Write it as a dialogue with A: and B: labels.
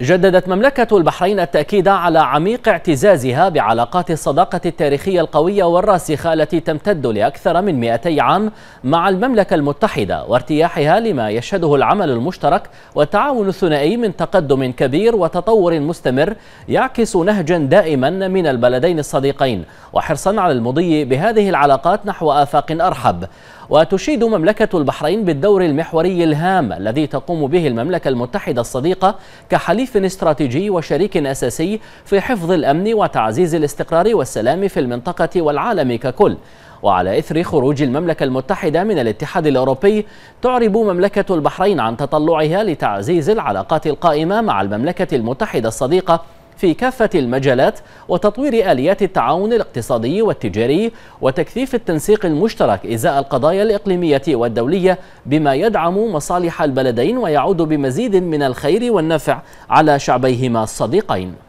A: جددت مملكة البحرين التأكيد على عميق اعتزازها بعلاقات الصداقة التاريخية القوية والراسخة التي تمتد لأكثر من 200 عام مع المملكة المتحدة وارتياحها لما يشهده العمل المشترك والتعاون الثنائي من تقدم كبير وتطور مستمر يعكس نهجا دائما من البلدين الصديقين وحرصا على المضي بهذه العلاقات نحو آفاق أرحب وتشيد مملكة البحرين بالدور المحوري الهام الذي تقوم به المملكة المتحدة الصديقة كحليف استراتيجي وشريك أساسي في حفظ الأمن وتعزيز الاستقرار والسلام في المنطقة والعالم ككل وعلى إثر خروج المملكة المتحدة من الاتحاد الأوروبي تعرب مملكة البحرين عن تطلعها لتعزيز العلاقات القائمة مع المملكة المتحدة الصديقة في كافة المجالات وتطوير آليات التعاون الاقتصادي والتجاري وتكثيف التنسيق المشترك إزاء القضايا الإقليمية والدولية بما يدعم مصالح البلدين ويعود بمزيد من الخير والنفع على شعبيهما الصديقين